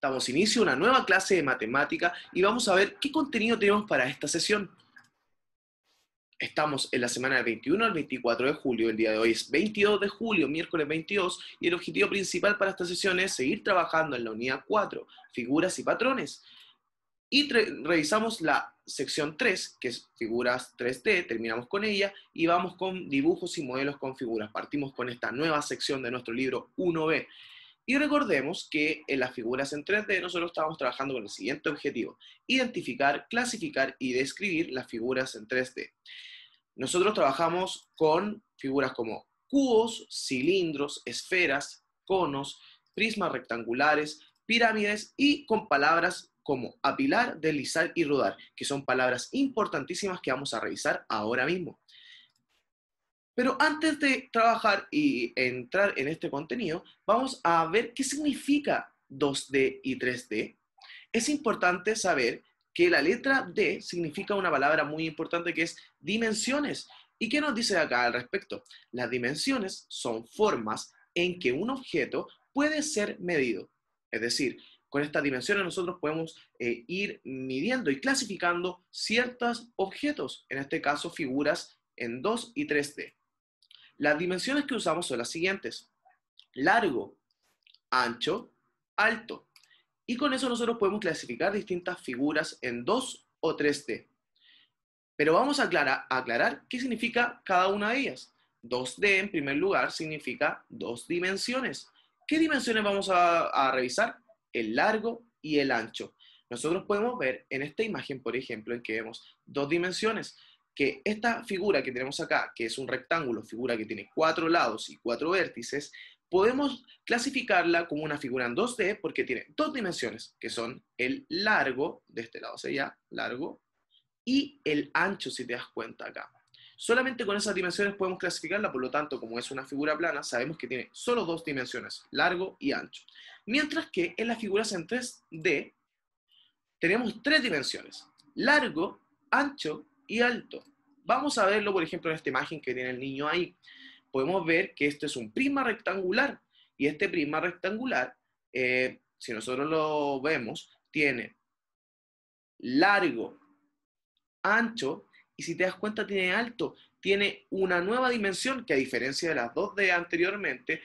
damos inicio a una nueva clase de matemática y vamos a ver qué contenido tenemos para esta sesión. Estamos en la semana del 21 al 24 de julio, el día de hoy es 22 de julio, miércoles 22, y el objetivo principal para esta sesión es seguir trabajando en la unidad 4, figuras y patrones. Y revisamos la sección 3, que es figuras 3D, terminamos con ella, y vamos con dibujos y modelos con figuras. Partimos con esta nueva sección de nuestro libro 1B. Y recordemos que en las figuras en 3D nosotros estábamos trabajando con el siguiente objetivo, identificar, clasificar y describir las figuras en 3D. Nosotros trabajamos con figuras como cubos, cilindros, esferas, conos, prismas rectangulares, pirámides y con palabras como apilar, deslizar y rodar, que son palabras importantísimas que vamos a revisar ahora mismo. Pero antes de trabajar y entrar en este contenido, vamos a ver qué significa 2D y 3D. Es importante saber que la letra D significa una palabra muy importante que es dimensiones. ¿Y qué nos dice acá al respecto? Las dimensiones son formas en que un objeto puede ser medido. Es decir, con estas dimensiones nosotros podemos eh, ir midiendo y clasificando ciertos objetos, en este caso figuras en 2 y 3D. Las dimensiones que usamos son las siguientes. Largo, ancho, alto. Y con eso nosotros podemos clasificar distintas figuras en 2 o 3D. Pero vamos a aclarar, qué significa cada una de ellas. 2D en primer lugar significa dos dimensiones. ¿Qué dimensiones vamos a, a revisar? El largo y el ancho. Nosotros podemos ver en esta imagen, por ejemplo, en que vemos dos dimensiones que esta figura que tenemos acá, que es un rectángulo, figura que tiene cuatro lados y cuatro vértices, podemos clasificarla como una figura en 2D porque tiene dos dimensiones, que son el largo, de este lado sería largo, y el ancho, si te das cuenta acá. Solamente con esas dimensiones podemos clasificarla, por lo tanto, como es una figura plana, sabemos que tiene solo dos dimensiones, largo y ancho. Mientras que en las figuras en 3D tenemos tres dimensiones, largo, ancho y alto. Vamos a verlo, por ejemplo, en esta imagen que tiene el niño ahí. Podemos ver que este es un prisma rectangular y este prisma rectangular, eh, si nosotros lo vemos, tiene largo, ancho y si te das cuenta tiene alto. Tiene una nueva dimensión que a diferencia de las dos de anteriormente,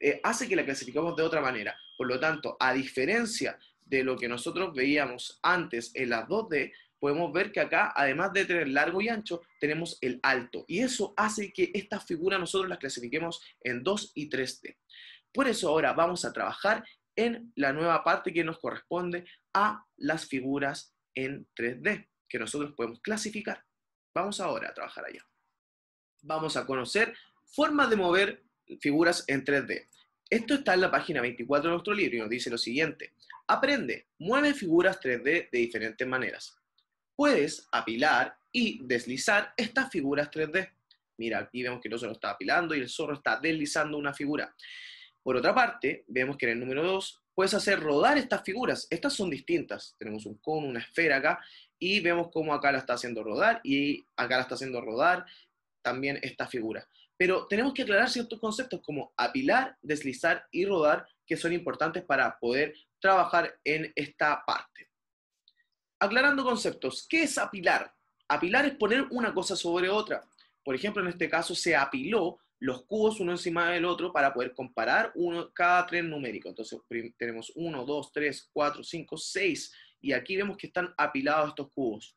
eh, hace que la clasificamos de otra manera. Por lo tanto, a diferencia de lo que nosotros veíamos antes en las 2D, podemos ver que acá, además de tener largo y ancho, tenemos el alto. Y eso hace que estas figuras nosotros las clasifiquemos en 2 y 3D. Por eso ahora vamos a trabajar en la nueva parte que nos corresponde a las figuras en 3D, que nosotros podemos clasificar. Vamos ahora a trabajar allá. Vamos a conocer formas de mover figuras en 3D. Esto está en la página 24 de nuestro libro y nos dice lo siguiente. Aprende, mueve figuras 3D de diferentes maneras puedes apilar y deslizar estas figuras 3D. Mira, aquí vemos que el oso lo está apilando y el zorro está deslizando una figura. Por otra parte, vemos que en el número 2 puedes hacer rodar estas figuras. Estas son distintas. Tenemos un cono, una esfera acá, y vemos cómo acá la está haciendo rodar y acá la está haciendo rodar también esta figura. Pero tenemos que aclarar ciertos conceptos como apilar, deslizar y rodar que son importantes para poder trabajar en esta parte aclarando conceptos, ¿qué es apilar? Apilar es poner una cosa sobre otra. Por ejemplo, en este caso se apiló los cubos uno encima del otro para poder comparar cada tren numérico. Entonces tenemos 1, 2, 3, 4, 5, 6 y aquí vemos que están apilados estos cubos.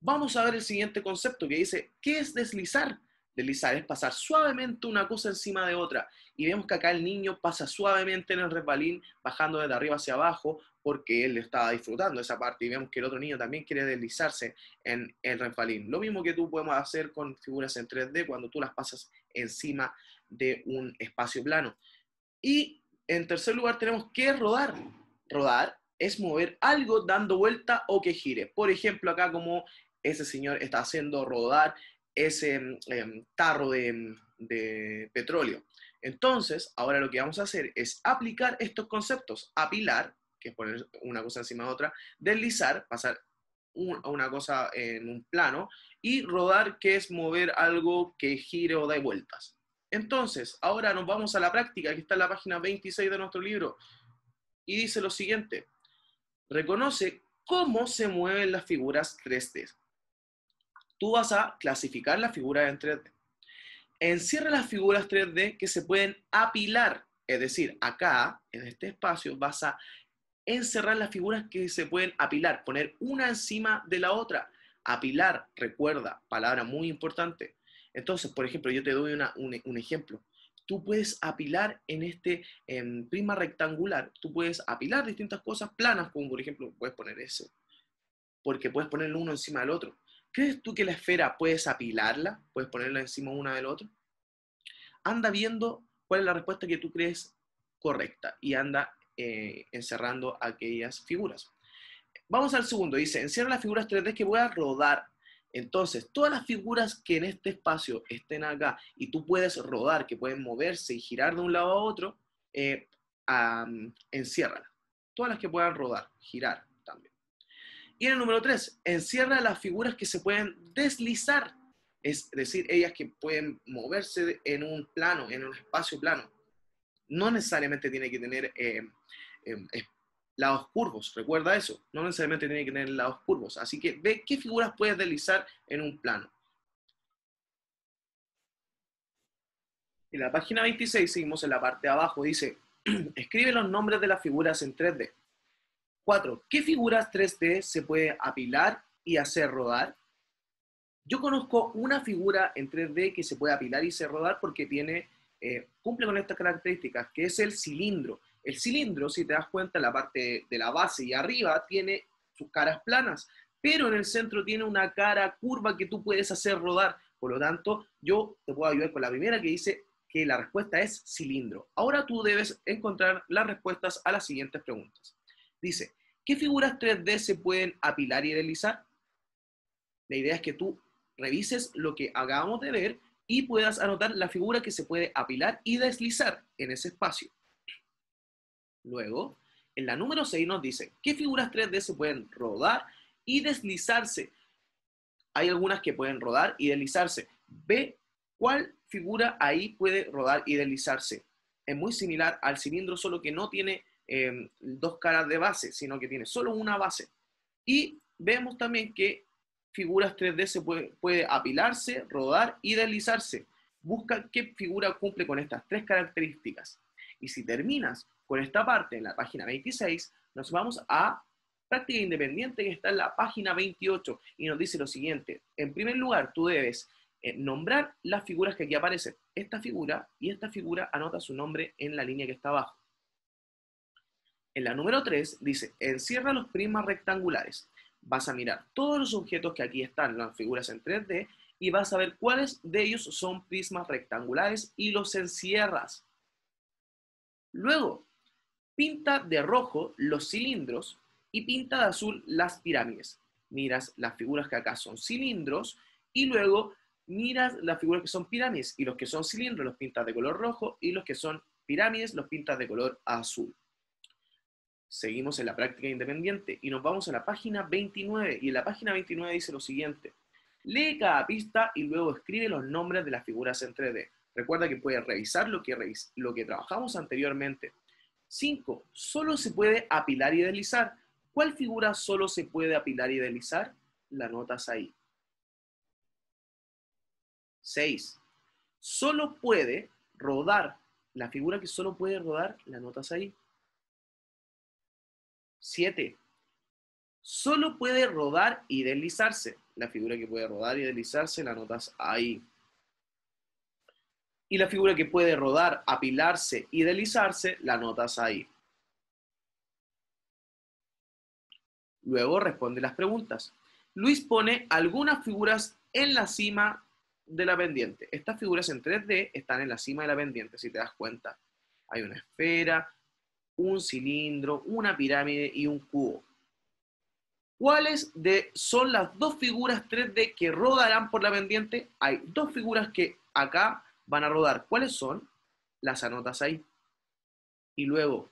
Vamos a ver el siguiente concepto que dice, ¿qué es deslizar? Deslizar es pasar suavemente una cosa encima de otra. Y vemos que acá el niño pasa suavemente en el resbalín, bajando desde arriba hacia abajo, porque él le estaba disfrutando esa parte y vemos que el otro niño también quiere deslizarse en el renfalín. Lo mismo que tú podemos hacer con figuras en 3D cuando tú las pasas encima de un espacio plano. Y en tercer lugar tenemos que rodar. Rodar es mover algo dando vuelta o que gire. Por ejemplo, acá como ese señor está haciendo rodar ese em, em, tarro de, em, de petróleo. Entonces, ahora lo que vamos a hacer es aplicar estos conceptos, apilar que es poner una cosa encima de otra, deslizar, pasar una cosa en un plano, y rodar, que es mover algo que gire o da vueltas. Entonces, ahora nos vamos a la práctica, que está en la página 26 de nuestro libro, y dice lo siguiente, reconoce cómo se mueven las figuras 3D. Tú vas a clasificar las figuras en 3D. Encierra las figuras 3D que se pueden apilar, es decir, acá, en este espacio, vas a encerrar las figuras que se pueden apilar, poner una encima de la otra. Apilar, recuerda, palabra muy importante. Entonces, por ejemplo, yo te doy una, un, ejemplo. Tú puedes apilar en este en prima rectangular, tú puedes apilar distintas cosas planas, como por ejemplo, puedes poner eso, porque puedes ponerlo uno encima del otro. ¿Crees tú que la esfera puedes apilarla? ¿Puedes ponerla encima una del otro? Anda viendo cuál es la respuesta que tú crees correcta y anda eh, encerrando aquellas figuras. Vamos al segundo, dice, encierra las figuras 3D que voy a rodar. Entonces, todas las figuras que en este espacio estén acá y tú puedes rodar, que pueden moverse y girar de un lado a otro, eh, enciérralas. Todas las que puedan rodar, girar también. Y en el número 3, encierra las figuras que se pueden deslizar, es decir, ellas que pueden moverse en un plano, en un espacio plano no necesariamente tiene que tener eh, eh, lados curvos, recuerda eso, no necesariamente tiene que tener lados curvos, así que ve qué figuras puedes deslizar en un plano. En la página 26, seguimos en la parte de abajo, dice, escribe los nombres de las figuras en 3D. 4. ¿Qué figuras 3D se puede apilar y hacer rodar? Yo conozco una figura en 3D que se puede apilar y hacer rodar porque tiene eh, cumple con estas características, que es el cilindro. El cilindro, si te das cuenta, la parte de la base y arriba tiene sus caras planas, pero en el centro tiene una cara curva que tú puedes hacer rodar. Por lo tanto, yo te puedo ayudar con la primera que dice que la respuesta es cilindro. Ahora tú debes encontrar las respuestas a las siguientes preguntas. Dice, ¿qué figuras 3D se pueden apilar y deslizar? La idea es que tú revises lo que acabamos de ver y puedas anotar la figura que se puede apilar y deslizar en ese espacio. Luego, en la número 6 nos dice qué figuras 3D se pueden rodar y deslizarse. Hay algunas que pueden rodar y deslizarse. Ve cuál figura ahí puede rodar y deslizarse. Es muy similar al cilindro, solo que no tiene eh, dos caras de base, sino que tiene solo una base. Y vemos también que figuras 3D se puede, apilarse, rodar y deslizarse. Busca qué figura cumple con estas tres características. Y si terminas con esta parte en la página 26, nos vamos a práctica independiente que está en la página 28 y nos dice lo siguiente. En primer lugar, tú debes eh, nombrar las figuras que aquí aparecen. Esta figura y esta figura anota su nombre en la línea que está abajo. En la número 3 dice, encierra los prismas rectangulares vas a mirar todos los objetos que aquí están, las figuras en 3D, y vas a ver cuáles de ellos son prismas rectangulares y los encierras. Luego, pinta de rojo los cilindros y pinta de azul las pirámides. Miras las figuras que acá son cilindros y luego miras las figuras que son pirámides y los que son cilindros los pintas de color rojo y los que son pirámides los pintas de color azul seguimos en la práctica independiente y nos vamos a la página 29. Y en la página 29 dice lo siguiente. Lee cada pista y luego escribe los nombres de las figuras en 3D. Recuerda que puedes revisar lo que, lo que trabajamos anteriormente. 5. Solo se puede apilar y deslizar. ¿Cuál figura solo se puede apilar y deslizar? La notas ahí. 6. Solo puede rodar. La figura que solo puede rodar, la notas ahí. 7. Solo puede rodar y deslizarse. La figura que puede rodar y deslizarse la notas ahí. Y la figura que puede rodar, apilarse y deslizarse la notas ahí. Luego responde las preguntas. Luis pone algunas figuras en la cima de la pendiente. Estas figuras en 3D están en la cima de la pendiente, si te das cuenta. Hay una esfera, un cilindro, una pirámide y un cubo. ¿Cuáles de, son las dos figuras 3D que rodarán por la pendiente? Hay dos figuras que acá van a rodar. ¿Cuáles son? Las anotas ahí. Y luego,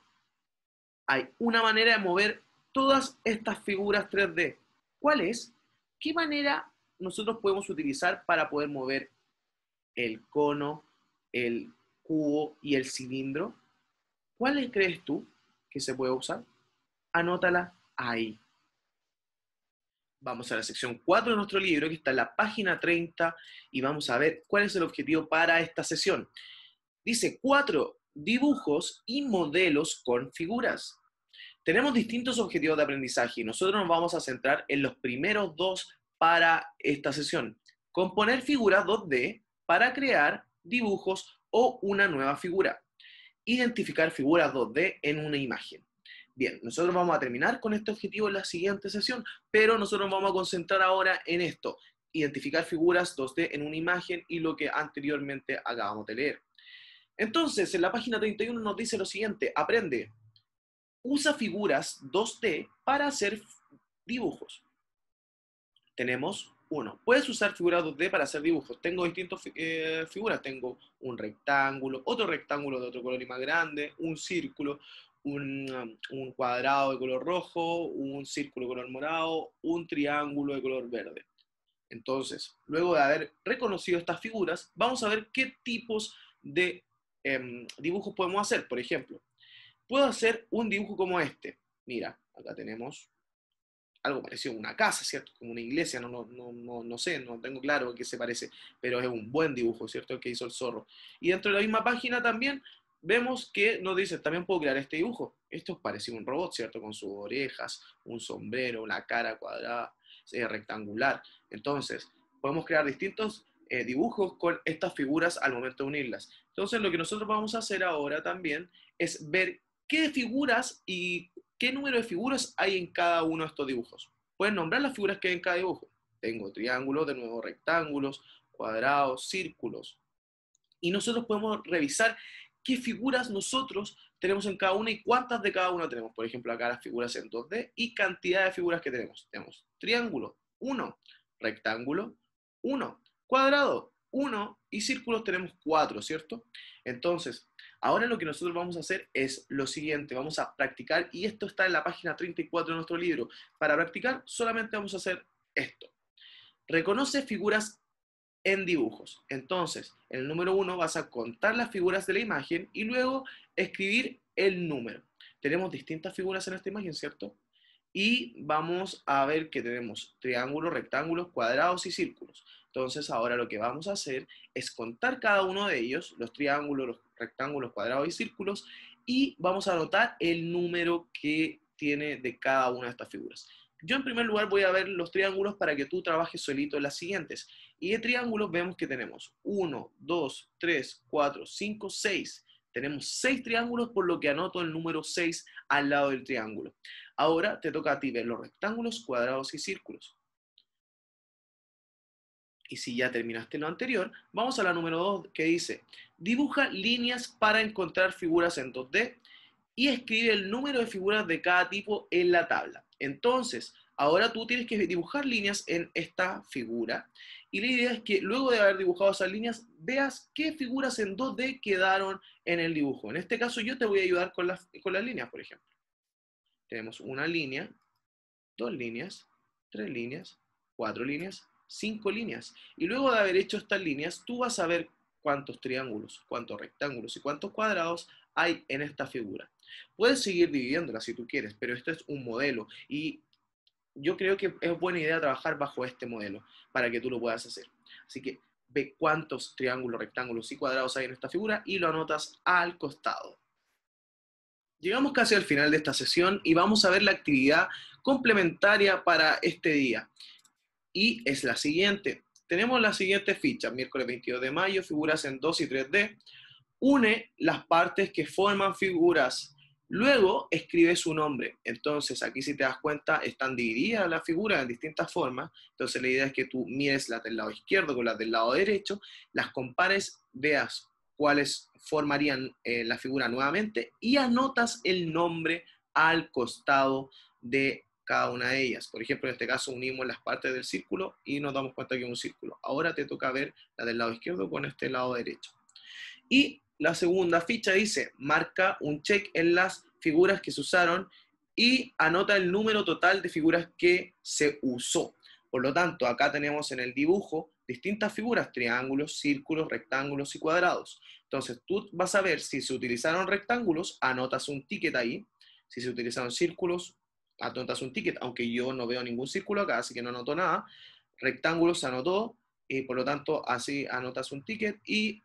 hay una manera de mover todas estas figuras 3D. ¿Cuál es? ¿Qué manera nosotros podemos utilizar para poder mover el cono, el cubo y el cilindro? ¿Cuáles crees tú que se puede usar? Anótala ahí. Vamos a la sección 4 de nuestro libro, que está en la página 30, y vamos a ver cuál es el objetivo para esta sesión. Dice 4 dibujos y modelos con figuras. Tenemos distintos objetivos de aprendizaje y nosotros nos vamos a centrar en los primeros dos para esta sesión. Componer figuras 2D para crear dibujos o una nueva figura identificar figuras 2D en una imagen. Bien, nosotros vamos a terminar con este objetivo en la siguiente sesión, pero nosotros vamos a concentrar ahora en esto, identificar figuras 2D en una imagen y lo que anteriormente acabamos de leer. Entonces, en la página 31 nos dice lo siguiente, aprende, usa figuras 2D para hacer dibujos. Tenemos uno, puedes usar figuras 2D para hacer dibujos. Tengo distintas eh, figuras. Tengo un rectángulo, otro rectángulo de otro color y más grande, un círculo, um, un, cuadrado de color rojo, un círculo de color morado, un triángulo de color verde. Entonces, luego de haber reconocido estas figuras, vamos a ver qué tipos de em, dibujos podemos hacer. Por ejemplo, puedo hacer un dibujo como este. Mira, acá tenemos algo parecido a una casa, ¿cierto? Como una iglesia, no, no, no, no, sé, no tengo claro a qué se parece, pero es un buen dibujo, ¿cierto? que hizo el zorro. Y dentro de la misma página también vemos que nos dice, también puedo crear este dibujo. Esto es parecido a un robot, ¿cierto? Con sus orejas, un sombrero, una cara cuadrada, eh, rectangular. Entonces, podemos crear distintos eh, dibujos con estas figuras al momento de unirlas. Entonces, lo que nosotros vamos a hacer ahora también es ver qué figuras y qué número de figuras hay en cada uno de estos dibujos. Pueden nombrar las figuras que hay en cada dibujo. Tengo triángulos, de nuevo rectángulos, cuadrados, círculos. Y nosotros podemos revisar qué figuras nosotros tenemos en cada una y cuántas de cada una tenemos. Por ejemplo, acá las figuras en 2D y cantidad de figuras que tenemos. Tenemos triángulo, 1, rectángulo, 1, cuadrado, 1 y círculos tenemos 4, ¿cierto? Entonces, ahora lo que nosotros vamos a hacer es lo siguiente, vamos a practicar, y esto está en la página 34 de nuestro libro, para practicar solamente vamos a hacer esto. Reconoce figuras en dibujos. Entonces, en el número 1 vas a contar las figuras de la imagen y luego escribir el número. Tenemos distintas figuras en esta imagen, ¿cierto? Y vamos a ver que tenemos triángulos, rectángulos, cuadrados y círculos. Entonces ahora lo que vamos a hacer es contar cada uno de ellos, los triángulos, los rectángulos, cuadrados y círculos, y vamos a anotar el número que tiene de cada una de estas figuras. Yo en primer lugar voy a ver los triángulos para que tú trabajes solito en las siguientes. Y de triángulos vemos que tenemos 1, 2, 3, 4, 5, 6. Tenemos 6 triángulos, por lo que anoto el número 6 al lado del triángulo. Ahora te toca a ti ver los rectángulos, cuadrados y círculos y si ya terminaste lo anterior, vamos a la número 2 que dice, dibuja líneas para encontrar figuras en 2D y escribe el número de figuras de cada tipo en la tabla. Entonces, ahora tú tienes que dibujar líneas en esta figura y la idea es que luego de haber dibujado esas líneas, veas qué figuras en 2D quedaron en el dibujo. En este caso yo te voy a ayudar con las, con las líneas, por ejemplo. Tenemos una línea, dos líneas, tres líneas, cuatro líneas, cinco líneas. Y luego de haber hecho estas líneas, tú vas a ver cuántos triángulos, cuántos rectángulos y cuántos cuadrados hay en esta figura. Puedes seguir dividiéndola si tú quieres, pero esto es un modelo y yo creo que es buena idea trabajar bajo este modelo para que tú lo puedas hacer. Así que ve cuántos triángulos, rectángulos y cuadrados hay en esta figura y lo anotas al costado. Llegamos casi al final de esta sesión y vamos a ver la actividad complementaria para este día, y es la siguiente. Tenemos la siguiente ficha, miércoles 22 de mayo, figuras en 2 y 3D. Une las partes que forman figuras. Luego escribe su nombre. Entonces, aquí si te das cuenta, están divididas las figuras en distintas formas. Entonces, la idea es que tú mires las del lado izquierdo con las del lado derecho, las compares, veas cuáles formarían eh, la figura nuevamente y anotas el nombre al costado de cada una de ellas. Por ejemplo, en este caso unimos las partes del círculo y nos damos cuenta que es un círculo. Ahora te toca ver la del lado izquierdo con este lado derecho. Y la segunda ficha dice, marca un check en las figuras que se usaron y anota el número total de figuras que se usó. Por lo tanto, acá tenemos en el dibujo distintas figuras, triángulos, círculos, rectángulos y cuadrados. Entonces, tú vas a ver si se utilizaron rectángulos, anotas un ticket ahí, si se utilizaron círculos, anotas un ticket, aunque yo no veo ningún círculo acá, así que no anoto nada. Rectángulos se anotó, y eh, por lo tanto así anotas un ticket y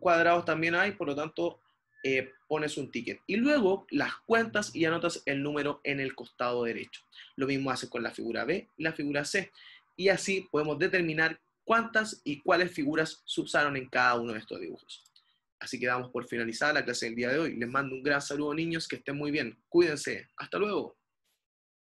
cuadrados también hay, por lo tanto eh, pones un ticket. Y luego las cuentas y anotas el número en el costado derecho. Lo mismo haces con la figura B y la figura C. Y así podemos determinar cuántas y cuáles figuras subsaron en cada uno de estos dibujos. Así que damos por finalizada la clase del día de hoy. Les mando un gran saludo niños, que estén muy bien. Cuídense. Hasta luego.